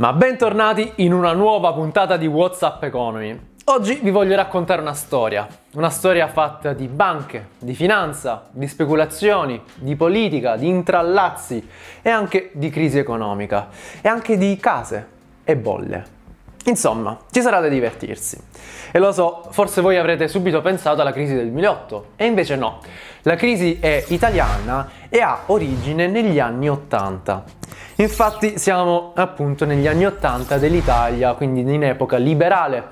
Ma bentornati in una nuova puntata di WhatsApp Economy. Oggi vi voglio raccontare una storia, una storia fatta di banche, di finanza, di speculazioni, di politica, di intrallazzi e anche di crisi economica e anche di case e bolle. Insomma, ci sarà da divertirsi. E lo so, forse voi avrete subito pensato alla crisi del 2008, e invece no. La crisi è italiana e ha origine negli anni 80. Infatti siamo appunto negli anni 80 dell'Italia, quindi in epoca liberale.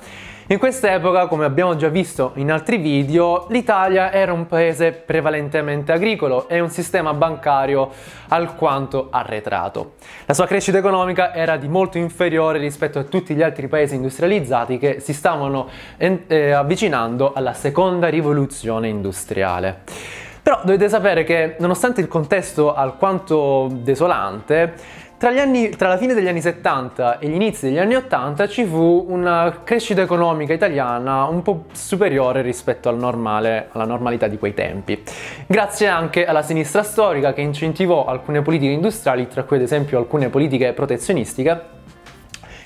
In quest'epoca, come abbiamo già visto in altri video, l'Italia era un paese prevalentemente agricolo e un sistema bancario alquanto arretrato. La sua crescita economica era di molto inferiore rispetto a tutti gli altri paesi industrializzati che si stavano eh, avvicinando alla seconda rivoluzione industriale. Però dovete sapere che nonostante il contesto alquanto desolante, tra, anni, tra, la fine degli anni 70 e gli inizi degli anni 80 ci fu una crescita economica italiana un po' superiore rispetto al normale, alla normalità di quei tempi, grazie anche alla sinistra storica che incentivò alcune politiche industriali, tra cui ad esempio alcune politiche protezionistiche,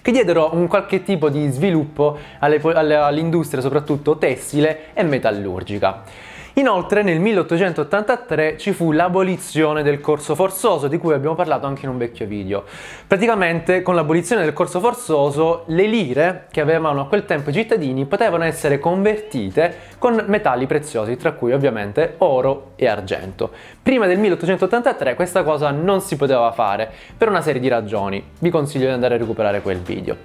che diedero un qualche tipo di sviluppo all'industria soprattutto tessile e metallurgica. Inoltre nel 1883 ci fu l'abolizione del corso forzoso di cui abbiamo parlato anche in un vecchio video. Praticamente con l'abolizione del corso forzoso le lire che avevano a quel tempo i cittadini potevano essere convertite con metalli preziosi tra cui ovviamente oro e argento. Prima del 1883 questa cosa non si poteva fare per una serie di ragioni, vi consiglio di andare a recuperare quel video.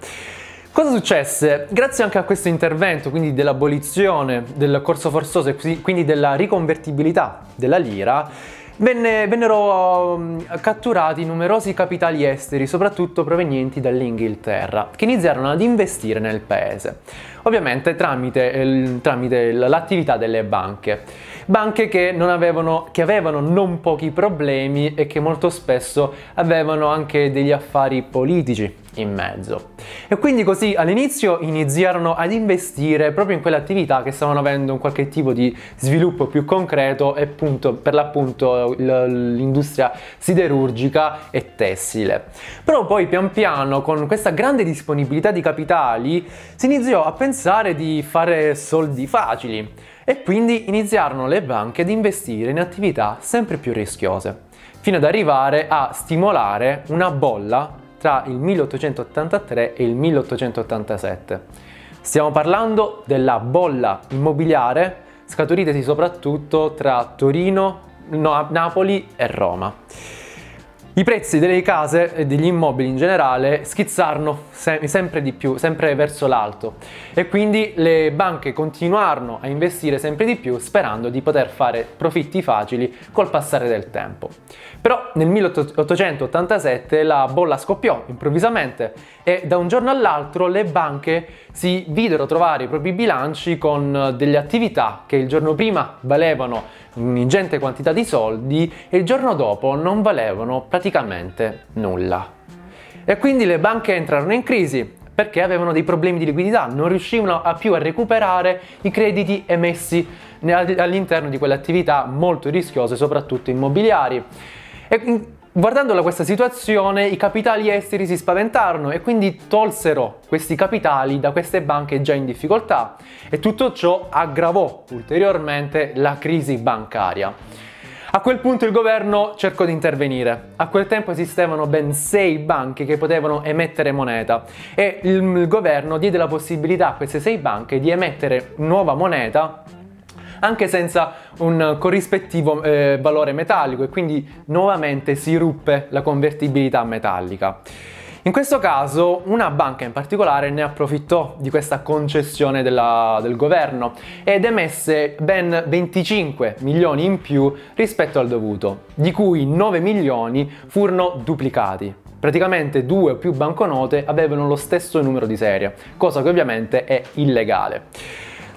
Cosa successe? Grazie anche a questo intervento, quindi dell'abolizione del corso forzoso e quindi della riconvertibilità della lira, venne, vennero mm, catturati numerosi capitali esteri, soprattutto provenienti dall'Inghilterra, che iniziarono ad investire nel paese ovviamente tramite, tramite l'attività delle banche. Banche che avevano, che avevano non pochi problemi e che molto spesso avevano anche degli affari politici in mezzo. E quindi così all'inizio iniziarono ad investire proprio in quelle attività che stavano avendo un qualche tipo di sviluppo più concreto e appunto, per l'appunto l'industria siderurgica e tessile. Però poi pian piano con questa grande disponibilità di capitali si iniziò a pensare pensare di fare soldi facili e quindi iniziarono le banche ad investire in attività sempre più rischiose, fino ad arrivare a stimolare una bolla tra il 1883 e il 1887. Stiamo parlando della bolla immobiliare scaturitesi soprattutto tra Torino, no, Napoli e Roma. I prezzi delle case e degli immobili in generale schizzarono se- sempre di più, sempre verso l'alto e quindi le banche continuarono a investire sempre di più sperando di poter fare profitti facili col passare del tempo. Però nel 1887 la bolla scoppiò improvvisamente e da un giorno all'altro le banche si videro trovare i propri bilanci con eh, delle attività che il giorno prima valevano un'ingente quantità di soldi e il giorno dopo non valevano praticamente nulla. E quindi le banche entrarono in crisi perché avevano dei problemi di liquidità, non riuscivano a più a recuperare i crediti emessi all'interno di quelle attività molto rischiose, soprattutto immobiliari. E mm, Guardandola questa situazione, i capitali esteri si spaventarono e quindi tolsero questi capitali da queste banche già in difficoltà e tutto ciò aggravò ulteriormente la crisi bancaria. A quel punto il governo cercò di intervenire. A quel tempo esistevano ben sei banche che potevano emettere moneta e il governo diede la possibilità a queste sei banche di emettere nuova moneta anche senza un corrispettivo eh, valore metallico e quindi nuovamente si ruppe la convertibilità metallica. In questo caso una banca in particolare ne approfittò di questa concessione della, del governo ed emesse ben 25 milioni in più rispetto al dovuto, di cui 9 milioni furono duplicati. Praticamente due o più banconote avevano lo stesso numero di serie, cosa che ovviamente è illegale.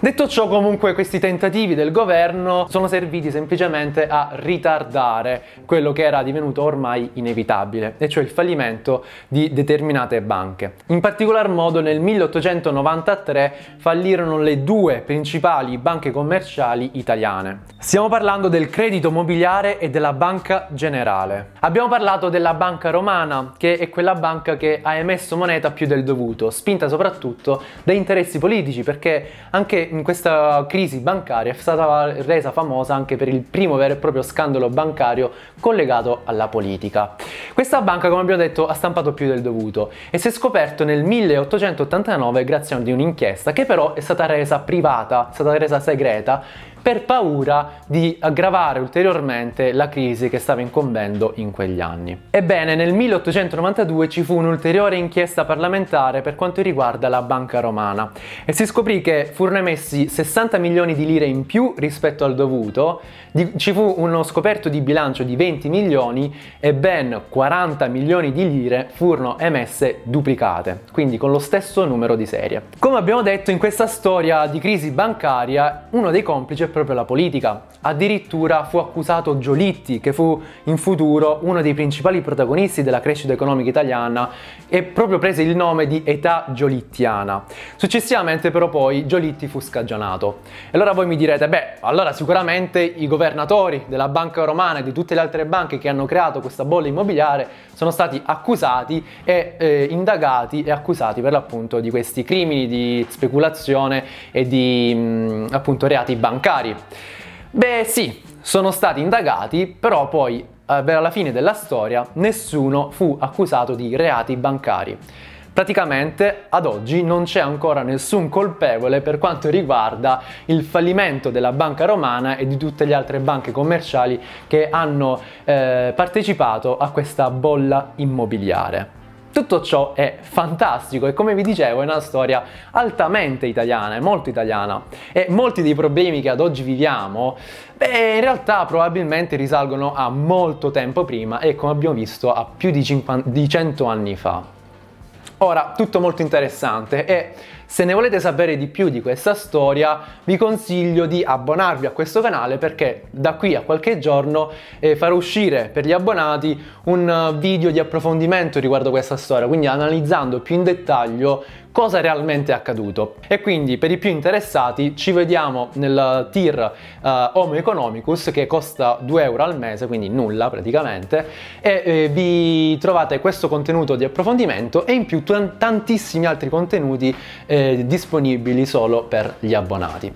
Detto ciò comunque questi tentativi del governo sono serviti semplicemente a ritardare quello che era divenuto ormai inevitabile, e cioè il fallimento di determinate banche. In particolar modo nel 1893 fallirono le due principali banche commerciali italiane. Stiamo parlando del Credito Mobiliare e della Banca Generale. Abbiamo parlato della Banca Romana, che è quella banca che ha emesso moneta più del dovuto, spinta soprattutto da interessi politici, perché anche in questa crisi bancaria è stata resa famosa anche per il primo vero e proprio scandalo bancario collegato alla politica. Questa banca, come abbiamo detto, ha stampato più del dovuto e si è scoperto nel 1889 grazie a un'inchiesta che però è stata resa privata, è stata resa segreta per paura di aggravare ulteriormente la crisi che stava incombendo in quegli anni. Ebbene, nel 1892 ci fu un'ulteriore inchiesta parlamentare per quanto riguarda la banca romana e si scoprì che furono emessi 60 milioni di lire in più rispetto al dovuto, di, ci fu uno scoperto di bilancio di 20 milioni e ben 40 milioni di lire furono emesse duplicate, quindi con lo stesso numero di serie. Come abbiamo detto in questa storia di crisi bancaria, uno dei complici è proprio la politica. Addirittura fu accusato Giolitti, che fu in futuro uno dei principali protagonisti della crescita economica italiana e proprio prese il nome di età giolittiana. Successivamente però poi Giolitti fu scagionato. E allora voi mi direte, beh, allora sicuramente i governatori della Banca Romana e di tutte le altre banche che hanno creato questa bolla immobiliare sono stati accusati e eh, indagati e accusati per l'appunto di questi crimini di speculazione e di mh, mm, appunto reati bancari militari. Beh sì, sono stati indagati, però poi eh, per alla fine della storia nessuno fu accusato di reati bancari. Praticamente ad oggi non c'è ancora nessun colpevole per quanto riguarda il fallimento della banca romana e di tutte le altre banche commerciali che hanno eh, partecipato a questa bolla immobiliare. Tutto ciò è fantastico e come vi dicevo è una storia altamente italiana, è molto italiana e molti dei problemi che ad oggi viviamo beh, in realtà probabilmente risalgono a molto tempo prima e come abbiamo visto a più di, 50, di 100 anni fa. Ora, tutto molto interessante e se ne volete sapere di più di questa storia vi consiglio di abbonarvi a questo canale perché da qui a qualche giorno eh, farò uscire per gli abbonati un video di approfondimento riguardo questa storia, quindi analizzando più in dettaglio cosa è realmente accaduto. E quindi per i più interessati ci vediamo nel tier uh, Homo Economicus che costa 2 euro al mese, quindi nulla praticamente, e eh, vi trovate questo contenuto di approfondimento e in più tantissimi altri contenuti eh, disponibili solo per gli abbonati.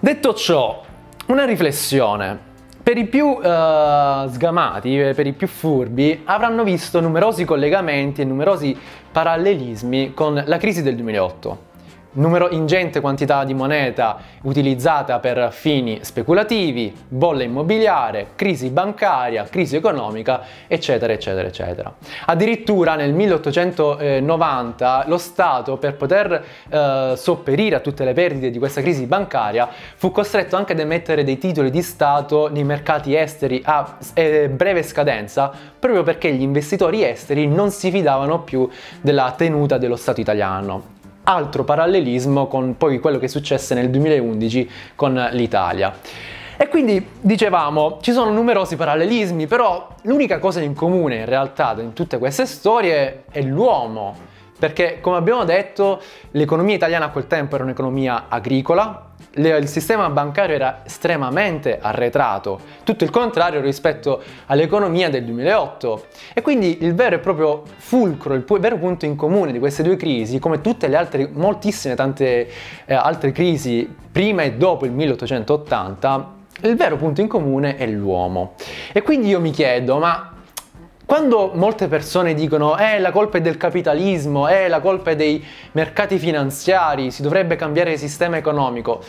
Detto ciò, una riflessione. Per i più eh, sgamati, eh, per i più furbi, avranno visto numerosi collegamenti e numerosi parallelismi con la crisi del 2008 numero ingente quantità di moneta utilizzata per fini speculativi, bolla immobiliare, crisi bancaria, crisi economica, eccetera, eccetera, eccetera. Addirittura nel 1890 lo Stato, per poter eh, sopperire a tutte le perdite di questa crisi bancaria, fu costretto anche ad emettere dei titoli di Stato nei mercati esteri a eh, breve scadenza, proprio perché gli investitori esteri non si fidavano più della tenuta dello Stato italiano altro parallelismo con poi quello che successe nel 2011 con l'Italia. E quindi dicevamo, ci sono numerosi parallelismi, però l'unica cosa in comune in realtà in tutte queste storie è l'uomo, perché come abbiamo detto l'economia italiana a quel tempo era un'economia agricola, il sistema bancario era estremamente arretrato, tutto il contrario rispetto all'economia del 2008. E quindi il vero e proprio fulcro, il vero punto in comune di queste due crisi, come tutte le altre, moltissime tante eh, altre crisi prima e dopo il 1880, il vero punto in comune è l'uomo. E quindi io mi chiedo, ma quando molte persone dicono eh la colpa è del capitalismo, eh la colpa è dei mercati finanziari, si dovrebbe cambiare il sistema economico,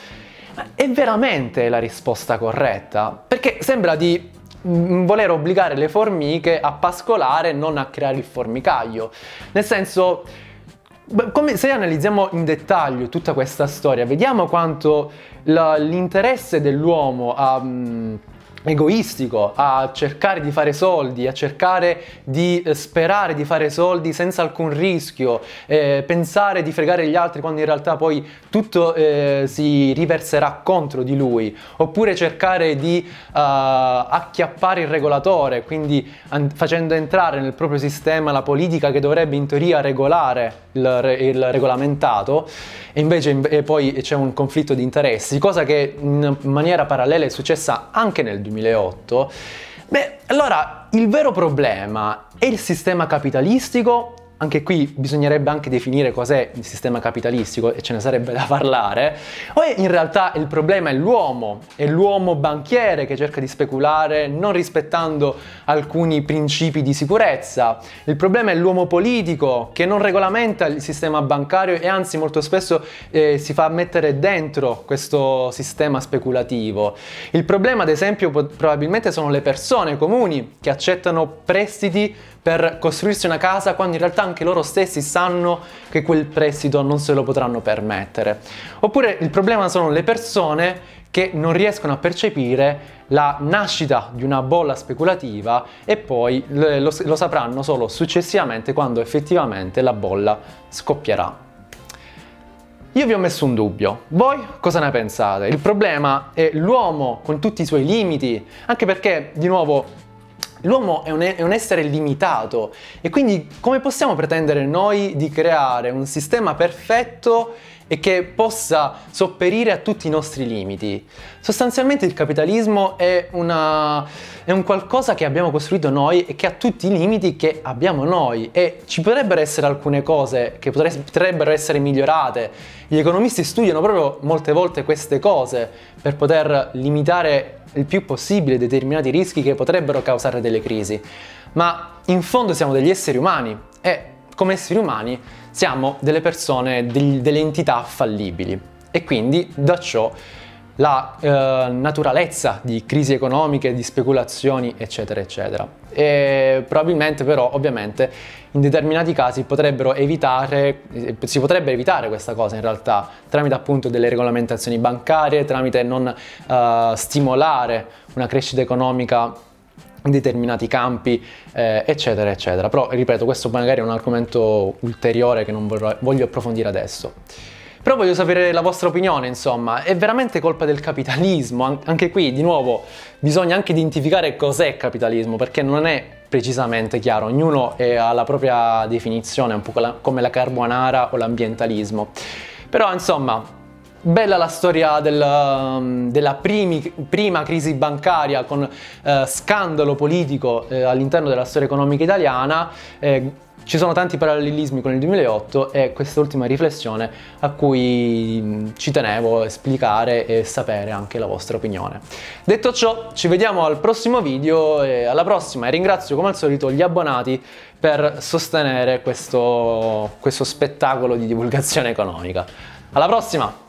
è veramente la risposta corretta? Perché sembra di mm, voler obbligare le formiche a pascolare e non a creare il formicaio. Nel senso, come, se analizziamo in dettaglio tutta questa storia, vediamo quanto l'interesse dell'uomo a... Um, egoistico, a cercare di fare soldi, a cercare di eh, sperare di fare soldi senza alcun rischio, eh, pensare di fregare gli altri quando in realtà poi tutto eh, si riverserà contro di lui, oppure cercare di eh, acchiappare il regolatore, quindi an- facendo entrare nel proprio sistema la politica che dovrebbe in teoria regolare il, re- il regolamentato, e invece e poi c'è un conflitto di interessi, cosa che in maniera parallela è successa anche nel 2000. 2008. Beh, allora il vero problema è il sistema capitalistico anche qui bisognerebbe anche definire cos'è il sistema capitalistico e ce ne sarebbe da parlare, o in realtà il problema è l'uomo, è l'uomo banchiere che cerca di speculare non rispettando alcuni principi di sicurezza, il problema è l'uomo politico che non regolamenta il sistema bancario e anzi molto spesso eh, si fa mettere dentro questo sistema speculativo. Il problema ad esempio probabilmente sono le persone comuni che accettano prestiti per costruirsi una casa quando in realtà anche loro stessi sanno che quel prestito non se lo potranno permettere. Oppure il problema sono le persone che non riescono a percepire la nascita di una bolla speculativa e poi lo, lo sapranno solo successivamente quando effettivamente la bolla scoppierà. Io vi ho messo un dubbio, voi cosa ne pensate? Il problema è l'uomo con tutti i suoi limiti, anche perché, di nuovo, L'uomo è, è un, essere limitato e quindi come possiamo pretendere noi di creare un sistema perfetto e che possa sopperire a tutti i nostri limiti. Sostanzialmente il capitalismo è, una, è un qualcosa che abbiamo costruito noi e che ha tutti i limiti che abbiamo noi e ci potrebbero essere alcune cose che potrebbero essere migliorate. Gli economisti studiano proprio molte volte queste cose per poter limitare il più possibile determinati rischi che potrebbero causare delle crisi. Ma in fondo siamo degli esseri umani e come esseri umani siamo delle persone, degli, delle entità fallibili e quindi da ciò la eh, naturalezza di crisi economiche, di speculazioni, eccetera, eccetera. E probabilmente però, ovviamente, in determinati casi potrebbero evitare, eh, si potrebbe evitare questa cosa in realtà tramite appunto delle regolamentazioni bancarie, tramite non eh, stimolare una crescita economica determinati campi eh, eccetera eccetera però ripeto questo magari è un argomento ulteriore che non vorrei, voglio approfondire adesso però voglio sapere la vostra opinione, insomma, è veramente colpa del capitalismo? Anche qui, di nuovo, bisogna anche identificare cos'è capitalismo, perché non è precisamente chiaro, ognuno ha la propria definizione, un po' come la carbonara o l'ambientalismo. Però, insomma, Bella la storia del, um, della primi, prima crisi bancaria con eh, scandalo politico eh, all'interno della storia economica italiana. Eh, ci sono tanti parallelismi con il 2008 e questa quest'ultima riflessione a cui mm, ci tenevo a esplicare e sapere anche la vostra opinione. Detto ciò, ci vediamo al prossimo video e alla prossima e ringrazio come al solito gli abbonati per sostenere questo, questo spettacolo di divulgazione economica. Alla prossima!